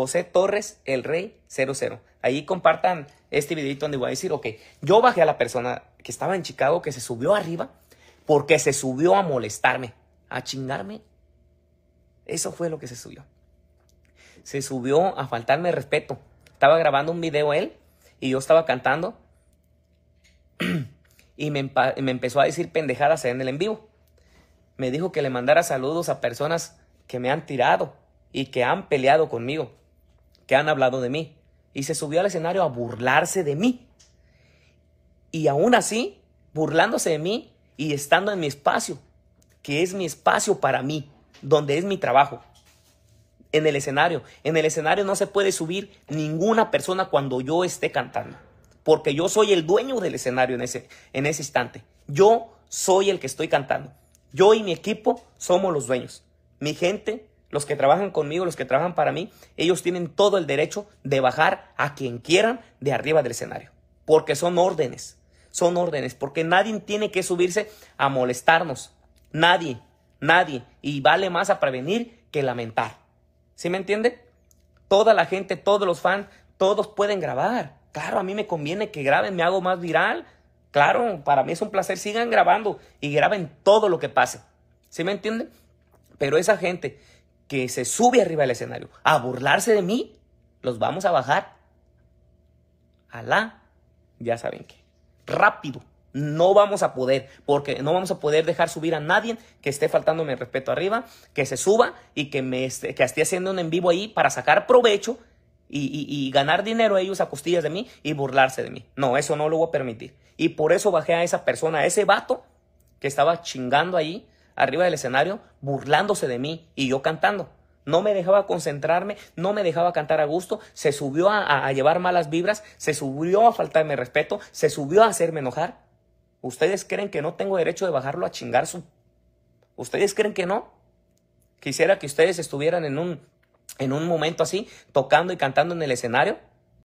José Torres, el rey 00. Ahí compartan este videito donde voy a decir, ok, yo bajé a la persona que estaba en Chicago, que se subió arriba, porque se subió a molestarme, a chingarme. Eso fue lo que se subió. Se subió a faltarme respeto. Estaba grabando un video él y yo estaba cantando. y me, me empezó a decir pendejadas en el en vivo. Me dijo que le mandara saludos a personas que me han tirado y que han peleado conmigo que han hablado de mí. Y se subió al escenario a burlarse de mí. Y aún así, burlándose de mí y estando en mi espacio, que es mi espacio para mí, donde es mi trabajo. En el escenario. En el escenario no se puede subir ninguna persona cuando yo esté cantando. Porque yo soy el dueño del escenario en ese, en ese instante. Yo soy el que estoy cantando. Yo y mi equipo somos los dueños. Mi gente los que trabajan conmigo, los que trabajan para mí, ellos tienen todo el derecho de bajar a quien quieran de arriba del escenario. Porque son órdenes, son órdenes, porque nadie tiene que subirse a molestarnos. Nadie, nadie. Y vale más a prevenir que lamentar. ¿Sí me entiende? Toda la gente, todos los fans, todos pueden grabar. Claro, a mí me conviene que graben, me hago más viral. Claro, para mí es un placer. Sigan grabando y graben todo lo que pase. ¿Sí me entiende? Pero esa gente que se sube arriba del escenario a burlarse de mí, los vamos a bajar a ya saben qué, rápido. No vamos a poder, porque no vamos a poder dejar subir a nadie que esté faltando mi respeto arriba, que se suba y que me esté, que esté haciendo un en vivo ahí para sacar provecho y, y, ganar dinero a ellos a costillas de mí y burlarse de mí. No, eso no lo voy a permitir. Y por eso bajé a esa persona, a ese vato que estaba chingando ahí arriba del escenario burlándose de mí y yo cantando. No me dejaba concentrarme, no me dejaba cantar a gusto, se subió a, llevar malas vibras, se subió a faltarme respeto, se subió a hacerme enojar. ¿Ustedes creen que no tengo derecho de bajarlo a chingar su? ¿Ustedes creen que no? Quisiera que ustedes estuvieran en un, en un momento así, tocando y cantando en el escenario